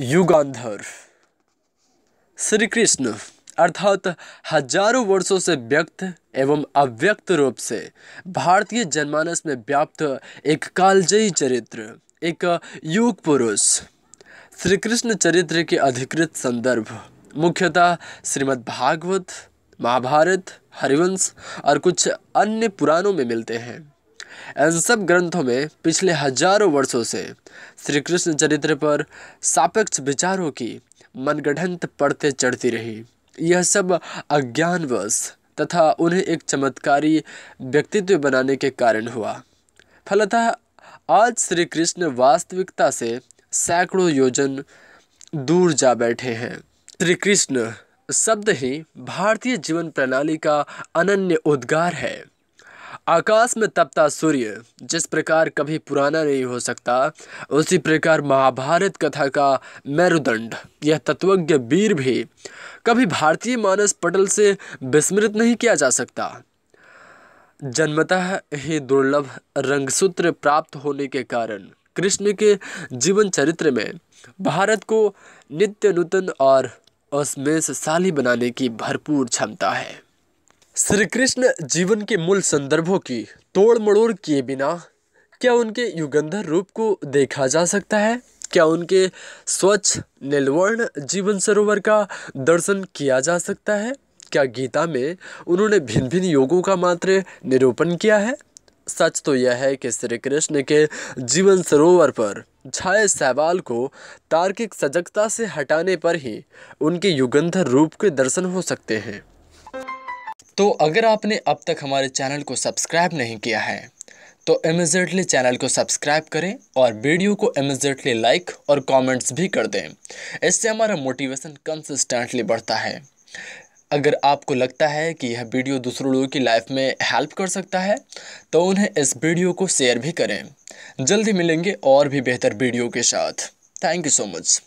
युगांधर श्री कृष्ण अर्थात हजारों वर्षों से व्यक्त एवं अव्यक्त रूप से भारतीय जनमानस में व्याप्त एक कालजयी चरित्र एक युग पुरुष श्री कृष्ण चरित्र के अधिकृत संदर्भ मुख्यतः श्रीमद् भागवत महाभारत हरिवंश और कुछ अन्य पुराणों में मिलते हैं इन सब ग्रंथों में पिछले हजारों वर्षों से श्री कृष्ण चरित्र पर सापेक्ष विचारों की मनगढ़ंत पढ़ते चढ़ती रही यह सब अज्ञानवश तथा उन्हें एक चमत्कारी व्यक्तित्व बनाने के कारण हुआ फलतः आज श्री कृष्ण वास्तविकता से सैकड़ों योजन दूर जा बैठे हैं श्री कृष्ण शब्द ही भारतीय जीवन प्रणाली का अनन्य उद्गार है आकाश में तपता सूर्य जिस प्रकार कभी पुराना नहीं हो सकता उसी प्रकार महाभारत कथा का मेरुदंड यह तत्वज्ञ वीर भी कभी भारतीय मानस पटल से विस्मृत नहीं किया जा सकता जन्मतः ही दुर्लभ रंगसूत्र प्राप्त होने के कारण कृष्ण के जीवन चरित्र में भारत को नित्य नूतन और असमेश शाली बनाने की भरपूर क्षमता है श्री कृष्ण जीवन के मूल संदर्भों की तोड़ मड़ोड़ किए बिना क्या उनके युगंधर रूप को देखा जा सकता है क्या उनके स्वच्छ निर्वर्ण जीवन सरोवर का दर्शन किया जा सकता है क्या गीता में उन्होंने भिन्न भिन्न योगों का मात्र निरूपण किया है सच तो यह है कि श्री कृष्ण के जीवन सरोवर पर छाए सहवाल को तार्किक सजगता से हटाने पर ही उनके युगंधर रूप के दर्शन हो सकते हैं तो अगर आपने अब तक हमारे चैनल को सब्सक्राइब नहीं किया है तो इमिजिएटली चैनल को सब्सक्राइब करें और वीडियो को इमिजिएटली लाइक और कमेंट्स भी कर दें इससे हमारा मोटिवेशन कंसिस्टेंटली बढ़ता है अगर आपको लगता है कि यह वीडियो दूसरों लोगों की लाइफ में हेल्प कर सकता है तो उन्हें इस वीडियो को शेयर भी करें जल्दी मिलेंगे और भी बेहतर वीडियो के साथ थैंक यू सो मच